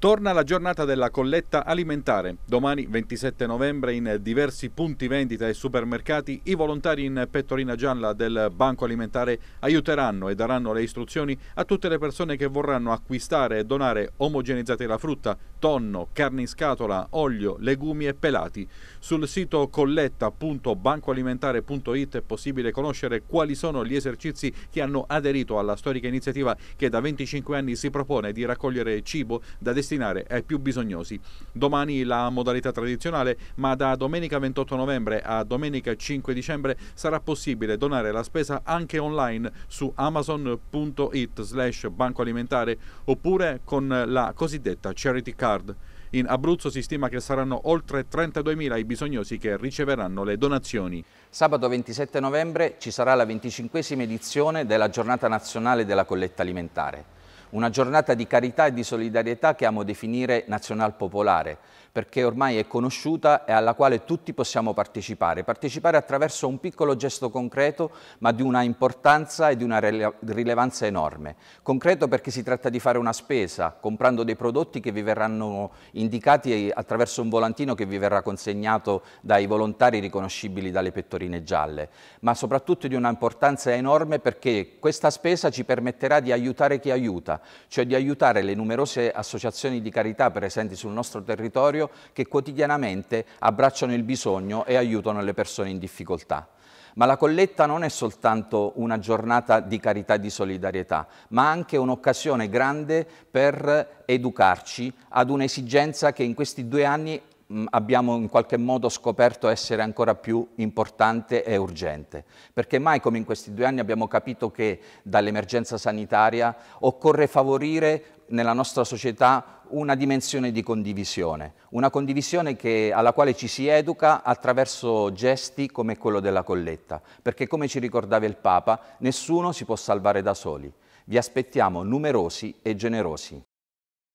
Torna la giornata della colletta alimentare. Domani 27 novembre in diversi punti vendita e supermercati i volontari in pettorina gialla del Banco Alimentare aiuteranno e daranno le istruzioni a tutte le persone che vorranno acquistare e donare omogenizzate la frutta, tonno, carne in scatola, olio, legumi e pelati. Sul sito colletta.bancoalimentare.it è possibile conoscere quali sono gli esercizi che hanno aderito alla storica iniziativa che da 25 anni si propone di raccogliere cibo da destinare destinare ai più bisognosi. Domani la modalità tradizionale, ma da domenica 28 novembre a domenica 5 dicembre sarà possibile donare la spesa anche online su amazon.it slash banco alimentare oppure con la cosiddetta charity card. In Abruzzo si stima che saranno oltre 32.000 i bisognosi che riceveranno le donazioni. Sabato 27 novembre ci sarà la 25esima edizione della Giornata Nazionale della Colletta Alimentare. Una giornata di carità e di solidarietà che amo definire nazional-popolare, perché ormai è conosciuta e alla quale tutti possiamo partecipare. Partecipare attraverso un piccolo gesto concreto, ma di una importanza e di una rilevanza enorme. Concreto perché si tratta di fare una spesa, comprando dei prodotti che vi verranno indicati attraverso un volantino che vi verrà consegnato dai volontari riconoscibili dalle pettorine gialle, ma soprattutto di una importanza enorme perché questa spesa ci permetterà di aiutare chi aiuta, cioè di aiutare le numerose associazioni di carità presenti sul nostro territorio che quotidianamente abbracciano il bisogno e aiutano le persone in difficoltà. Ma la colletta non è soltanto una giornata di carità e di solidarietà, ma anche un'occasione grande per educarci ad un'esigenza che in questi due anni Mm, abbiamo in qualche modo scoperto essere ancora più importante e urgente, perché mai come in questi due anni abbiamo capito che dall'emergenza sanitaria occorre favorire nella nostra società una dimensione di condivisione, una condivisione che, alla quale ci si educa attraverso gesti come quello della colletta, perché come ci ricordava il Papa, nessuno si può salvare da soli. Vi aspettiamo numerosi e generosi.